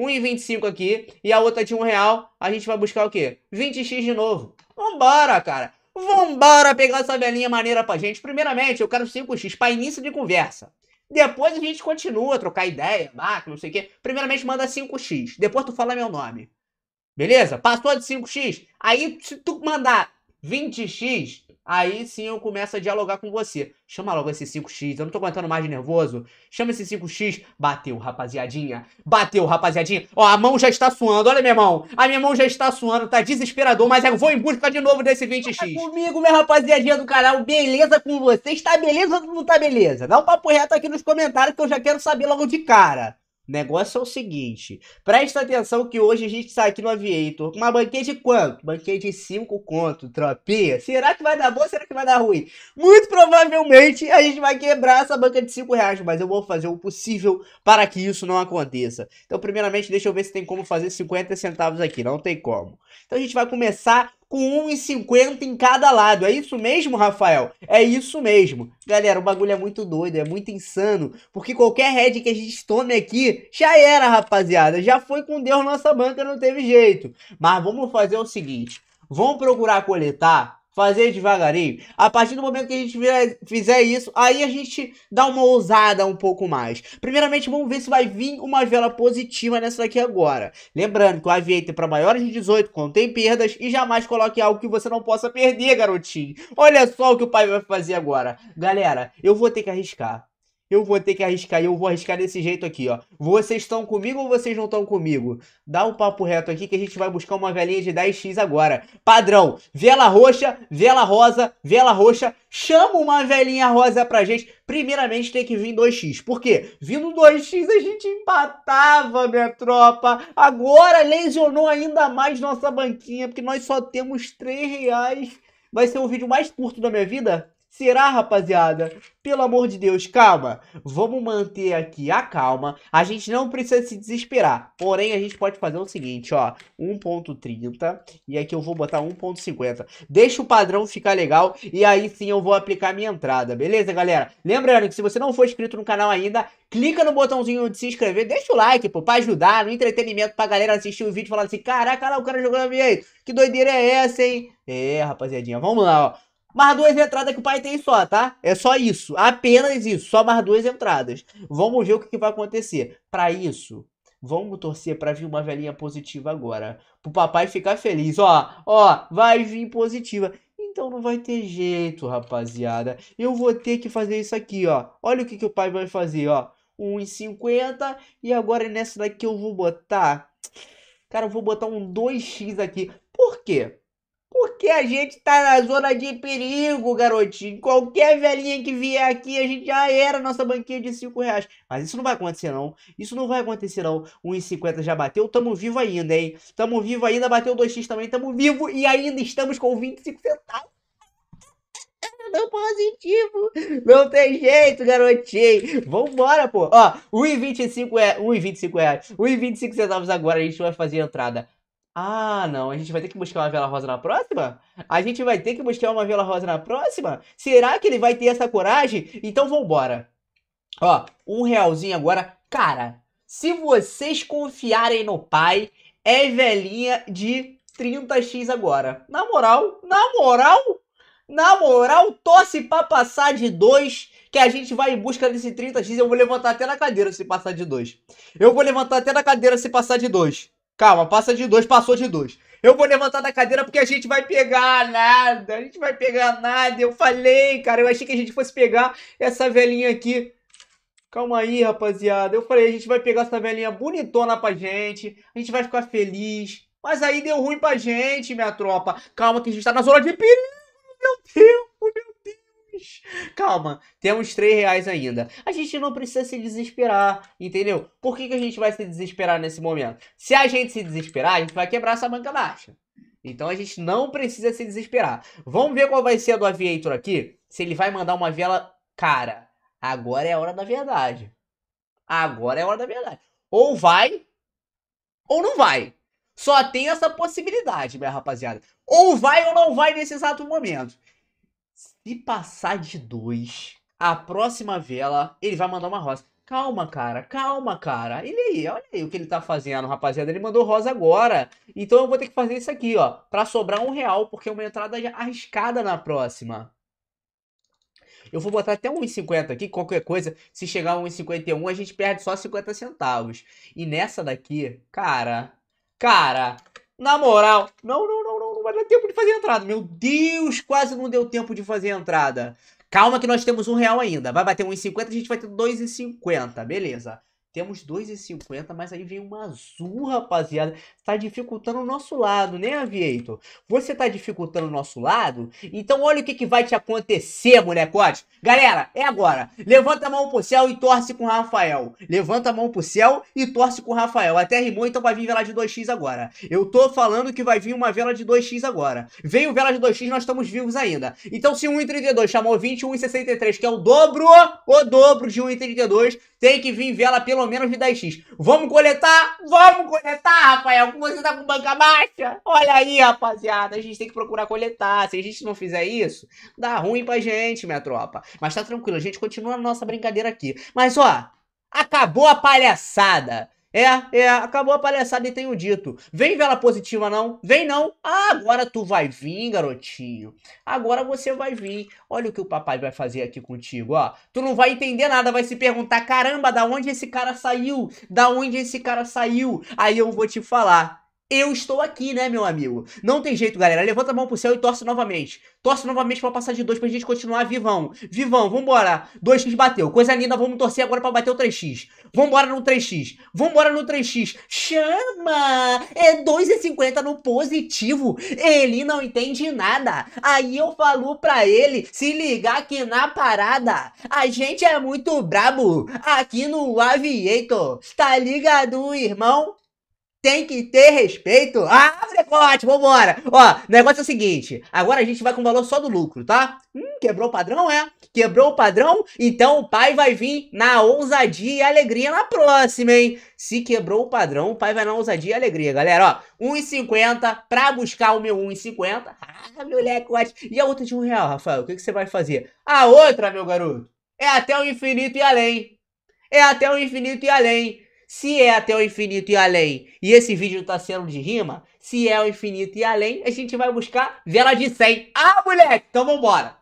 1,25 aqui e a outra de 1 real, a gente vai buscar o quê? 20x de novo. Vambora, cara. Vambora pegar essa velhinha maneira pra gente. Primeiramente, eu quero 5x para início de conversa. Depois a gente continua a trocar ideia, marca, não sei o quê. Primeiramente, manda 5x. Depois tu fala meu nome. Beleza? Passou de 5x. Aí, se tu mandar 20x, aí sim eu começo a dialogar com você. Chama logo esse 5x, eu não tô aguentando mais de nervoso. Chama esse 5x. Bateu, rapaziadinha. Bateu, rapaziadinha. Ó, a mão já está suando, olha minha mão. A minha mão já está suando, tá desesperador, mas eu vou em busca de novo desse 20x. É comigo, minha rapaziadinha do canal, beleza com vocês? Tá beleza ou não tá beleza? Dá um papo reto aqui nos comentários que eu já quero saber logo de cara. O negócio é o seguinte, presta atenção que hoje a gente sai tá aqui no Aviator com uma banquete de quanto? banquete de 5 conto, tropinha. Será que vai dar bom será que vai dar ruim? Muito provavelmente a gente vai quebrar essa banca de 5 reais, mas eu vou fazer o possível para que isso não aconteça. Então primeiramente deixa eu ver se tem como fazer 50 centavos aqui, não tem como. Então a gente vai começar com 1,50 em cada lado. É isso mesmo, Rafael? É isso mesmo. Galera, o bagulho é muito doido, é muito insano, porque qualquer head que a gente tome aqui, já era, rapaziada. Já foi com Deus nossa banca, não teve jeito. Mas vamos fazer o seguinte, vamos procurar coletar fazer devagarinho. A partir do momento que a gente fizer isso, aí a gente dá uma ousada um pouco mais. Primeiramente, vamos ver se vai vir uma vela positiva nessa daqui agora. Lembrando que o Aviator é para maiores de 18 contém perdas e jamais coloque algo que você não possa perder, garotinho. Olha só o que o pai vai fazer agora. Galera, eu vou ter que arriscar eu vou ter que arriscar e eu vou arriscar desse jeito aqui, ó. Vocês estão comigo ou vocês não estão comigo? Dá um papo reto aqui que a gente vai buscar uma velinha de 10x agora. Padrão, vela roxa, vela rosa, vela roxa. Chama uma velinha rosa pra gente. Primeiramente tem que vir 2x. Por quê? Vindo 2x a gente empatava, minha tropa. Agora lesionou ainda mais nossa banquinha, porque nós só temos 3 reais. Vai ser o vídeo mais curto da minha vida? Será, rapaziada? Pelo amor de Deus, calma. Vamos manter aqui a calma. A gente não precisa se desesperar. Porém, a gente pode fazer o seguinte, ó. 1.30 e aqui eu vou botar 1.50. Deixa o padrão ficar legal e aí sim eu vou aplicar minha entrada, beleza, galera? Lembrando que se você não for inscrito no canal ainda, clica no botãozinho de se inscrever, deixa o like, pô, pra ajudar no entretenimento, pra galera assistir o vídeo falando assim, caraca, lá o cara jogando aí. que doideira é essa, hein? É, rapaziadinha, vamos lá, ó mais duas entradas que o pai tem só, tá? É só isso, apenas isso, só mais duas entradas. Vamos ver o que, que vai acontecer. Para isso, vamos torcer para vir uma velhinha positiva agora, pro papai ficar feliz. Ó, ó, vai vir positiva. Então não vai ter jeito, rapaziada. Eu vou ter que fazer isso aqui, ó. Olha o que, que o pai vai fazer, ó. 1,50 e agora é nessa daqui eu vou botar Cara, eu vou botar um 2x aqui. Por quê? porque a gente tá na zona de perigo, garotinho. Qualquer velhinha que vier aqui, a gente já era nossa banquinha de 5 reais. Mas isso não vai acontecer, não. Isso não vai acontecer, não. 1,50 já bateu, tamo vivo ainda, hein? Tamo vivo ainda, bateu 2x também, tamo vivo e ainda estamos com 25 centavos deu positivo. Não tem jeito, garotinho. Vambora, pô. Ó, 1,25 é 1,25 reais. 1,25 centavos agora a gente vai fazer a entrada. Ah, não, a gente vai ter que buscar uma vela rosa na próxima? A gente vai ter que buscar uma vela rosa na próxima? Será que ele vai ter essa coragem? Então vambora. Ó, um realzinho agora. Cara, se vocês confiarem no pai, é velhinha de 30x agora. Na moral, na moral, na moral, torce pra passar de 2, que a gente vai em busca desse 30x. Eu vou levantar até na cadeira se passar de 2. Eu vou levantar até na cadeira se passar de 2. Calma, passa de dois, passou de dois. Eu vou levantar da cadeira porque a gente vai pegar nada. A gente vai pegar nada. Eu falei, cara. Eu achei que a gente fosse pegar essa velhinha aqui. Calma aí, rapaziada. Eu falei, a gente vai pegar essa velhinha bonitona pra gente. A gente vai ficar feliz. Mas aí deu ruim pra gente, minha tropa. Calma que a gente tá na zona de perigo, meu Deus. Calma, temos 3 reais ainda. A gente não precisa se desesperar, entendeu? Por que, que a gente vai se desesperar nesse momento? Se a gente se desesperar, a gente vai quebrar essa banca baixa. Então a gente não precisa se desesperar. Vamos ver qual vai ser a do Aviator aqui. Se ele vai mandar uma vela cara. Agora é a hora da verdade. Agora é a hora da verdade. Ou vai, ou não vai. Só tem essa possibilidade, minha rapaziada. Ou vai ou não vai nesse exato momento. Se passar de dois, a próxima vela, ele vai mandar uma rosa. Calma, cara, calma, cara. Ele aí, olha aí o que ele tá fazendo, rapaziada. Ele mandou rosa agora. Então eu vou ter que fazer isso aqui, ó. Pra sobrar um real, porque é uma entrada arriscada na próxima. Eu vou botar até 1,50 aqui, qualquer coisa. Se chegar 1,51, a gente perde só 50 centavos. E nessa daqui, cara, cara, na moral, não, não, tempo de fazer a entrada. Meu Deus, quase não deu tempo de fazer a entrada. Calma que nós temos um real ainda. Vai bater 1,50, a gente vai ter 2,50. Beleza. Temos 2,50, mas aí vem uma azul, rapaziada. Tá dificultando o nosso lado, né, Aviator? Você tá dificultando o nosso lado? Então olha o que, que vai te acontecer, molecote. Galera, é agora. Levanta a mão pro céu e torce com o Rafael. Levanta a mão pro céu e torce com o Rafael. Até rimou, então vai vir vela de 2x agora. Eu tô falando que vai vir uma vela de 2x agora. Veio vela de 2x, nós estamos vivos ainda. Então se 1,32 chamou 21,63, que é o dobro, o dobro de 1,32, tem que vir vela pelo menos de 10x. Vamos coletar? Vamos coletar, Rafael! Você tá com banca baixa? Olha aí, rapaziada. A gente tem que procurar coletar. Se a gente não fizer isso, dá ruim pra gente, minha tropa. Mas tá tranquilo, a gente continua a nossa brincadeira aqui. Mas ó, acabou a palhaçada. É, é, acabou a palhaçada e tenho dito. Vem vela positiva não? Vem não? Ah, agora tu vai vir, garotinho. Agora você vai vir. Olha o que o papai vai fazer aqui contigo, ó. Tu não vai entender nada, vai se perguntar, caramba, da onde esse cara saiu? Da onde esse cara saiu? Aí eu vou te falar eu estou aqui, né, meu amigo? Não tem jeito, galera. Levanta a mão pro céu e torce novamente. Torce novamente pra passar de 2 pra gente continuar vivão. Vivão, vambora. 2x bateu. Coisa linda, vamos torcer agora pra bater o 3x. Vambora no 3x. Vambora no 3x. Chama! É 2,50 no positivo. Ele não entende nada. Aí eu falo pra ele se ligar aqui na parada. A gente é muito brabo aqui no Aviator. Tá ligado, irmão? tem que ter respeito. Ah, precote, vambora. Ó, o negócio é o seguinte, agora a gente vai com o valor só do lucro, tá? Hum, quebrou o padrão, é? Quebrou o padrão? Então o pai vai vir na ousadia e alegria na próxima, hein? Se quebrou o padrão, o pai vai na ousadia e alegria, galera, ó. 1,50 pra buscar o meu 1,50. Ah, moleque, ótimo. E a outra de um real, Rafael, o que, que você vai fazer? A outra, meu garoto, é até o infinito e além. É até o infinito e além. Se é até o infinito e além, e esse vídeo tá sendo de rima, se é o infinito e além, a gente vai buscar vela de 100. Ah, moleque! Então vambora!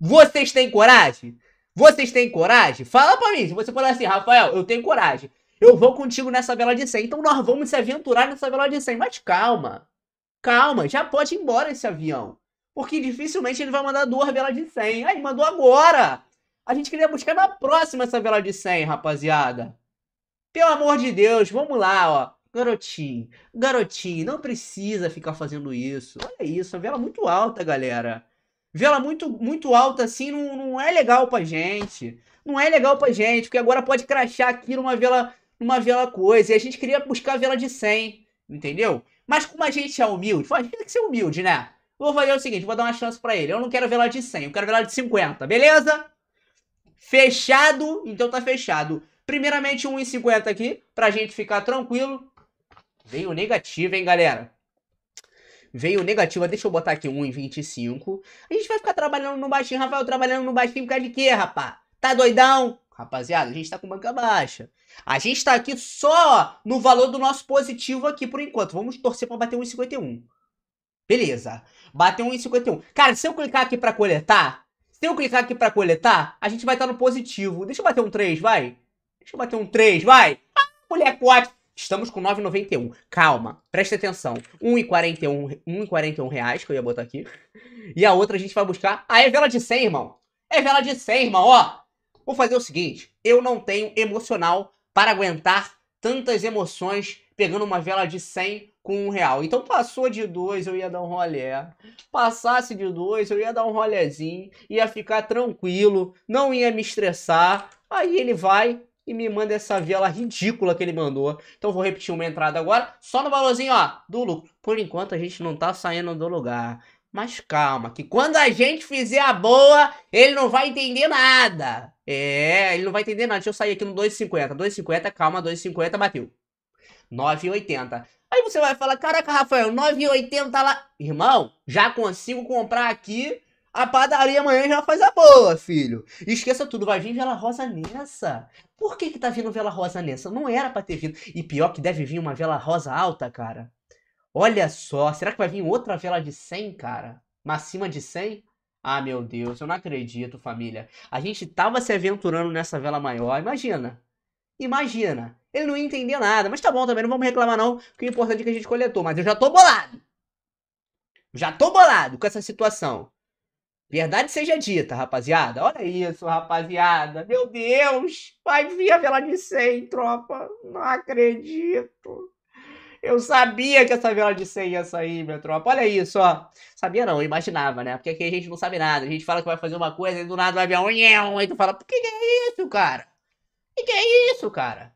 Vocês têm coragem? Vocês têm coragem? Fala pra mim, se você falar assim, Rafael, eu tenho coragem. Eu vou contigo nessa vela de 100. Então nós vamos se aventurar nessa vela de 100. Mas calma, calma, já pode ir embora esse avião. Porque dificilmente ele vai mandar duas velas de 100. Aí, mandou agora! A gente queria buscar na próxima essa vela de 100, rapaziada. Pelo amor de Deus, vamos lá, ó. Garotinho, garotinho, não precisa ficar fazendo isso. Olha isso, é a vela muito alta, galera. Vela muito, muito alta assim não, não é legal pra gente. Não é legal pra gente, porque agora pode crachar aqui numa vela, numa vela coisa. E a gente queria buscar a vela de 100, entendeu? Mas como a gente é humilde, a gente tem que ser humilde, né? Vou fazer é o seguinte, vou dar uma chance pra ele. Eu não quero vela de 100, eu quero vela de 50, beleza? Fechado, então tá fechado. Primeiramente, 1,50 aqui, pra gente ficar tranquilo. Veio negativo, hein, galera? Veio negativa, deixa eu botar aqui 1,25. A gente vai ficar trabalhando no baixinho, Rafael, trabalhando no baixinho por causa de quê, rapá? Tá doidão? Rapaziada, a gente tá com banca baixa. A gente tá aqui só no valor do nosso positivo aqui por enquanto. Vamos torcer pra bater 1,51. Beleza. Bateu 1,51. Cara, se eu clicar aqui pra coletar, se eu clicar aqui pra coletar, a gente vai estar tá no positivo. Deixa eu bater um 3, vai. Deixa eu bater um 3, vai. Ah, mulher 4. Estamos com 9,91. Calma, presta atenção. 1,41, 1,41 reais que eu ia botar aqui. E a outra a gente vai buscar. Ah, é vela de 100, irmão. É vela de 100, irmão, ó. Vou fazer o seguinte. Eu não tenho emocional para aguentar tantas emoções pegando uma vela de 100 com um real. Então passou de 2, eu ia dar um rolé. Passasse de 2, eu ia dar um rolezinho. Ia ficar tranquilo, não ia me estressar. Aí ele vai e me manda essa vela ridícula que ele mandou. Então vou repetir uma entrada agora, só no valorzinho ó, do lucro. Por enquanto a gente não tá saindo do lugar. Mas calma, que quando a gente fizer a boa, ele não vai entender nada. É, ele não vai entender nada. Deixa eu sair aqui no 2,50. 2,50, calma, 2,50, bateu. 9,80. Aí você vai falar, caraca, Rafael, 9,80 lá. Irmão, já consigo comprar aqui a padaria amanhã já faz a boa, filho. Esqueça tudo, vai vir Vela Rosa nessa. Por que que tá vindo Vela Rosa nessa? Não era pra ter vindo. E pior que deve vir uma Vela Rosa alta, cara. Olha só, será que vai vir outra vela de 100, cara? Uma acima de 100? Ah, meu Deus, eu não acredito, família. A gente tava se aventurando nessa vela maior, imagina. Imagina. Ele não ia entender nada, mas tá bom também, não vamos reclamar não, porque o importante é que a gente coletou. Mas eu já tô bolado. Já tô bolado com essa situação. Verdade seja dita, rapaziada. Olha isso, rapaziada. Meu Deus! Vai vir a vela de 100, tropa. Não acredito. Eu sabia que essa vela de 100 ia sair, minha tropa. Olha isso, ó. Sabia não, eu imaginava, né? Porque aqui a gente não sabe nada. A gente fala que vai fazer uma coisa e do nada vai vir um Aí tu fala, por que, que é isso, cara? O que, que é isso, cara?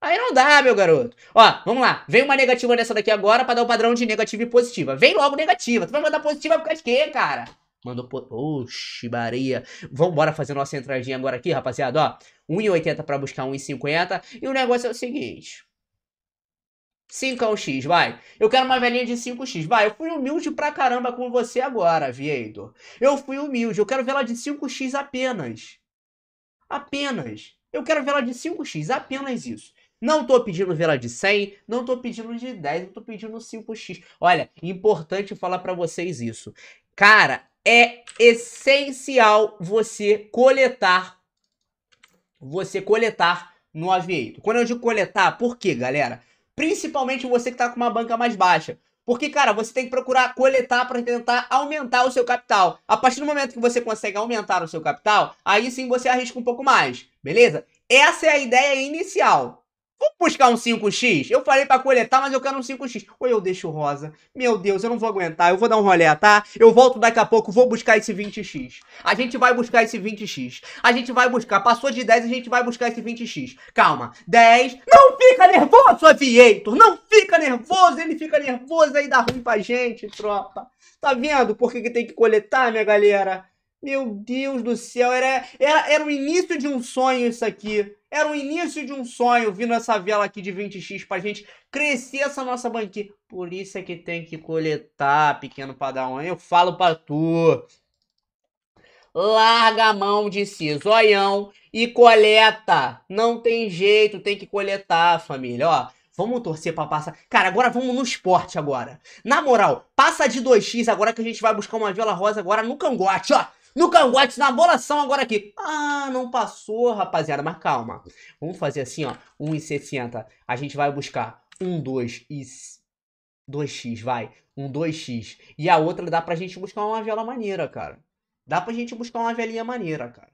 Aí não dá, meu garoto. Ó, vamos lá. Vem uma negativa dessa daqui agora pra dar o um padrão de negativa e positiva. Vem logo negativa. Tu vai mandar positiva por causa de quê, cara? Mandou por. Oxi, Maria. Vambora fazer nossa entradinha agora aqui, rapaziada. Ó, 1,80 para buscar 1,50. E o negócio é o seguinte. 5 é um X, vai. Eu quero uma velhinha de 5X. Vai, eu fui humilde pra caramba com você agora, Vieitor. Eu fui humilde. Eu quero vê-la de 5X apenas. Apenas. Eu quero vê-la de 5X, apenas isso. Não tô pedindo vela de 100, não tô pedindo de 10, eu tô pedindo 5x. Olha, importante falar para vocês isso. Cara, é essencial você coletar você coletar no aviator. Quando eu digo coletar, por quê, galera? Principalmente você que tá com uma banca mais baixa. Porque, cara, você tem que procurar coletar para tentar aumentar o seu capital. A partir do momento que você consegue aumentar o seu capital, aí sim você arrisca um pouco mais, beleza? Essa é a ideia inicial. Vamos buscar um 5x? Eu falei pra coletar, mas eu quero um 5x. Ou eu deixo rosa. Meu Deus, eu não vou aguentar. Eu vou dar um rolé, tá? Eu volto daqui a pouco, vou buscar esse 20x. A gente vai buscar esse 20x. A gente vai buscar. Passou de 10, a gente vai buscar esse 20x. Calma. 10. Não fica nervoso, Aviator. Não fica nervoso. Ele fica nervoso aí, dá ruim pra gente, tropa. Tá vendo por que, que tem que coletar, minha galera? Meu Deus do céu. Era, era, era o início de um sonho isso aqui. Era o início de um sonho vindo essa vela aqui de 20x pra gente crescer essa nossa banquinha. Por isso é que tem que coletar, pequeno padawan. Eu falo pra tu. Larga a mão de si, zoião, e coleta. Não tem jeito, tem que coletar, família. Ó, Vamos torcer pra passar. Cara, agora vamos no esporte agora. Na moral, passa de 2x agora que a gente vai buscar uma vela rosa agora no cangote, ó no cangote, na bolação agora aqui. Ah, não passou, rapaziada, mas calma. Vamos fazer assim, ó, 1,60. A gente vai buscar 1, 2 e... 2x, vai. Um 2x. E a outra dá pra gente buscar uma vela maneira, cara. Dá pra gente buscar uma velinha maneira, cara.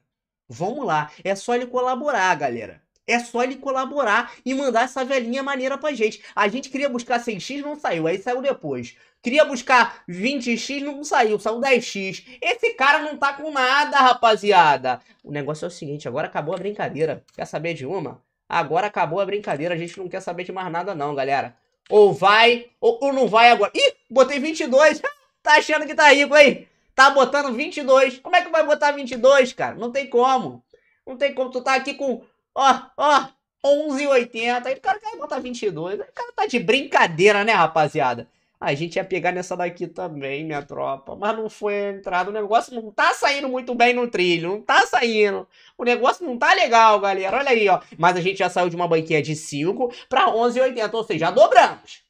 Vamos lá. É só ele colaborar, galera. É só ele colaborar e mandar essa velhinha maneira pra gente. A gente queria buscar 100 x não saiu, aí saiu depois. Queria buscar 20x, não saiu, saiu 10x. Esse cara não tá com nada, rapaziada. O negócio é o seguinte, agora acabou a brincadeira. Quer saber de uma? Agora acabou a brincadeira, a gente não quer saber de mais nada não, galera. Ou vai, ou, ou não vai agora. Ih, botei 22. tá achando que tá rico, aí? Tá botando 22. Como é que vai botar 22, cara? Não tem como. Não tem como. Tu tá aqui com ó, ó, 11,80. Aí o cara quer botar 22. Aí o cara tá de brincadeira, né, rapaziada? A gente ia pegar nessa daqui também, minha tropa. Mas não foi entrada. O negócio não tá saindo muito bem no trilho. Não tá saindo. O negócio não tá legal, galera. Olha aí, ó. Mas a gente já saiu de uma banquinha de 5 pra 11,80. Ou seja, já dobramos.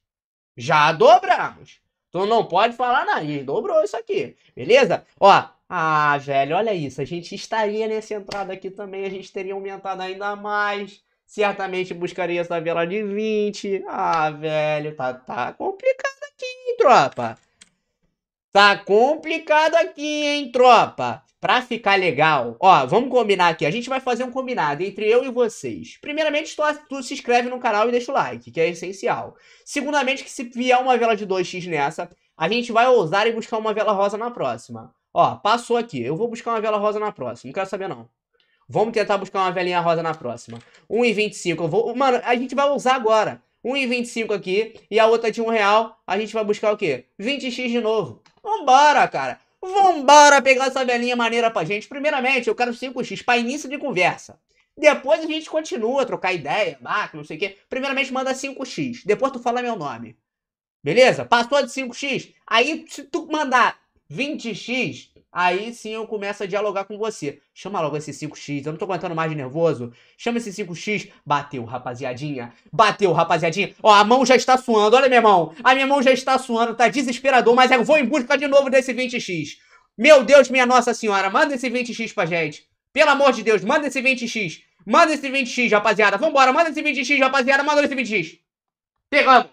Já dobramos. Tu então não pode falar, não. A gente dobrou isso aqui. Beleza? Ó, ah, velho, olha isso. A gente estaria nessa entrada aqui também, a gente teria aumentado ainda mais. Certamente buscaria essa vela de 20. Ah, velho, tá, tá complicado aqui, hein, tropa. Tá complicado aqui, hein, tropa. Pra ficar legal, ó, vamos combinar aqui. A gente vai fazer um combinado entre eu e vocês. Primeiramente, tu, tu se inscreve no canal e deixa o like, que é essencial. Segundamente, que se vier uma vela de 2x nessa, a gente vai ousar e buscar uma vela rosa na próxima. Ó, passou aqui. Eu vou buscar uma vela rosa na próxima. Não quero saber, não. Vamos tentar buscar uma velinha rosa na próxima. 1,25. Eu vou... Mano, a gente vai usar agora. 1,25 aqui. E a outra de 1 real. A gente vai buscar o quê? 20x de novo. Vambora, cara. Vambora pegar essa velinha maneira pra gente. Primeiramente, eu quero 5x pra início de conversa. Depois a gente continua a trocar ideia, marca, não sei o quê. Primeiramente, manda 5x. Depois tu fala meu nome. Beleza? Passou de 5x. Aí, se tu mandar 20x, aí sim eu começo a dialogar com você. Chama logo esse 5x, eu não tô aguentando mais de nervoso. Chama esse 5x. Bateu, rapaziadinha. Bateu, rapaziadinha. Ó, a mão já está suando, olha minha mão. A minha mão já está suando, tá desesperador, mas eu vou em busca de novo desse 20x. Meu Deus, minha Nossa Senhora, manda esse 20x pra gente. Pelo amor de Deus, manda esse 20x. Manda esse 20x, rapaziada. Vambora, manda esse 20x, rapaziada. Manda esse 20x. Pegamos.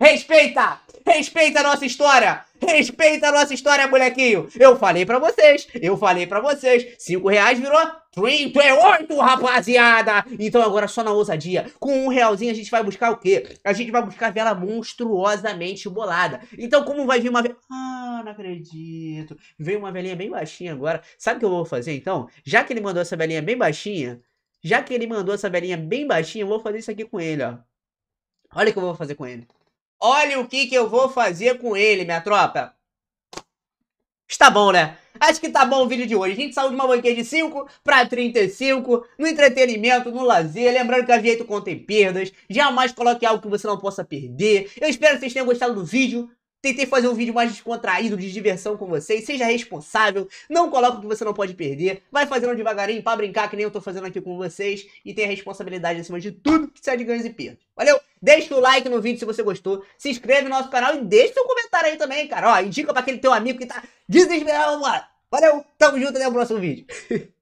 Respeita! Respeita a nossa história! Respeita a nossa história, molequinho! Eu falei pra vocês, eu falei pra vocês, 5 reais virou 38, rapaziada! Então agora só na ousadia, com um realzinho a gente vai buscar o quê? A gente vai buscar vela monstruosamente bolada. Então como vai vir uma vela... Ah, não acredito! Veio uma velinha bem baixinha agora. Sabe o que eu vou fazer então? Já que ele mandou essa velinha bem baixinha, já que ele mandou essa velinha bem baixinha, eu vou fazer isso aqui com ele, ó. Olha o que eu vou fazer com ele. Olha o que, que eu vou fazer com ele, minha tropa. Está bom, né? Acho que tá bom o vídeo de hoje. A gente saiu de uma banquete de 5 para 35, no entretenimento, no lazer. Lembrando que a Vieto contém perdas. Jamais coloque algo que você não possa perder. Eu espero que vocês tenham gostado do vídeo. Tentei fazer um vídeo mais descontraído, de diversão com vocês. Seja responsável, não coloque o que você não pode perder. Vai fazendo devagarinho pra brincar, que nem eu tô fazendo aqui com vocês. E tenha responsabilidade acima de tudo que sai é de ganhos e perdas. Valeu? Deixa o like no vídeo se você gostou. Se inscreve no nosso canal e deixa seu comentário aí também, cara. Ó, indica pra aquele teu amigo que tá desesperado. Valeu, tamo junto até o próximo vídeo.